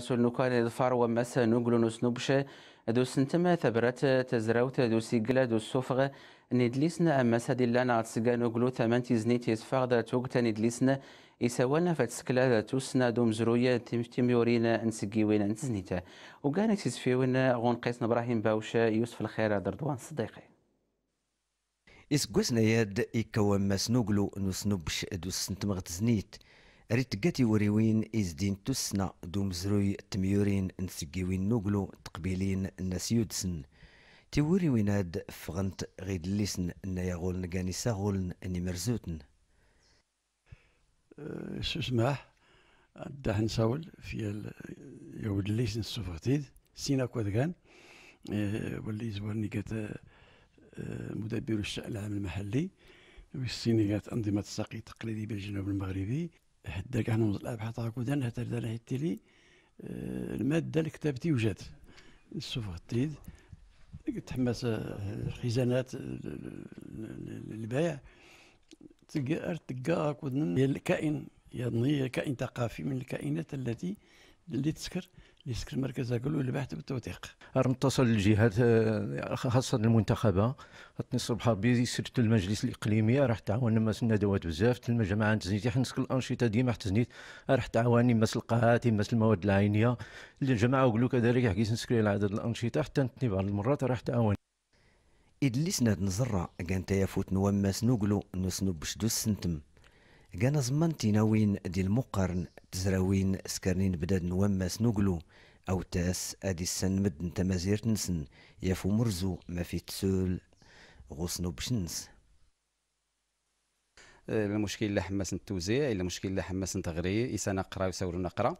سلنوكان الفار ومس نوغلونوس نوبشة دو سنتما ثبرت تزروت دو سيقلا دو سوفغ ندلسن أمس دلانا عتسقا نوغلو ثمان تزنيت يسفاغ دا توقتا ندلسنا إساوانا فتسكلا دا توسنا دو مزروية تميورين نسقيوين انتزنيتا وقانا تسفيوين غون قيس نبراهيم باوشا يوسف الخير دردوان صديقي إسقوسنا ياد إكوام مسنوغلو نسنوبش دو سنتما غتزنيت ريت وريوين إزدين تسنا دومزروي تميورين نسكيوين نوغلو تقبيلين الناس يودسن وريوين هاد فغنت غيد الليسن نايا غولن نقاني ساغولن إني مرزوتن أه، سماح دا حنساول في يود الليسن السوفرتيد سينا كان أه، ولي زورني كات أه، مدبر الشأن العام المحلي والسينيات أنظمة الساقي التقليدي بالجنوب المغربي هداك احنا الابحاث هكذا هتر هتلي آه، الماده اللي كتبتي توجد السوف غطيد تحمس آه، الخزانات البيع آه، تلقى تلقى كائن يعني كائن ثقافي من الكائنات التي اللي تسكر اللي يسكر مركز الكل والبحث والتوثيق. نتصل للجهات خاصه المنتخبه الصبح بيزي سرت المجلس الاقليمي راح تعاون ماس الندوات بزاف تلما جماعه تزنيت حنسك الانشطه ديما تزنيت راح تعاوني ماس القاعات ماس المواد العينيه الجماعه وقلو كذلك حكي نسكري على عدد الانشطه حتى نتني بعض المرات راح تعاون إدلسنا نزرة كانت يفوت نوماس نوغلو نسنو باش السنتم سنتم كان زمان ناوين ديال المقرن تزراوين سكرنين بداد نوماس نوكلو أو تاس أدي السن مدن تمازير تنسن يافو مرزو ما في تسول غصنو بشنس المشكل لا حماس التوزيع الا مشكل لا حماس التغرير إسانا قرا يساور نقرا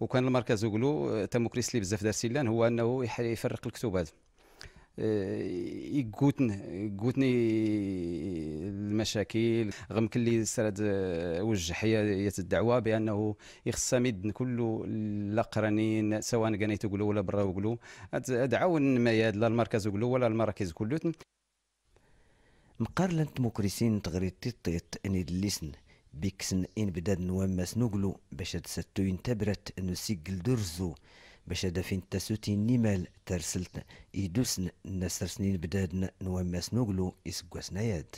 وكان المركز اوغلو تموكريس لي بزاف دار سيلان هو انه يفرق الكتب هذا آه، يقوتن يقوتني المشاكل غمكن لي سرد آه، وجحيه الدعوه بانه يخصها مدن كله الاقرانين سواء كانيت قلو ولا برا وقلو دعاون ما ياد لا المركز ولا المراكز كلوتن مقارنة مكرسين تغريت تطيط اني دليسن بيكسن ان بداد نوامس نوغلو باش تستوين تبرت انو سيقل درزو باش هذا فين تسوتي نمال ترسلت يدوسن الناس ترسنين بدادنا نواماس نوغلو يسقوسنا سنايات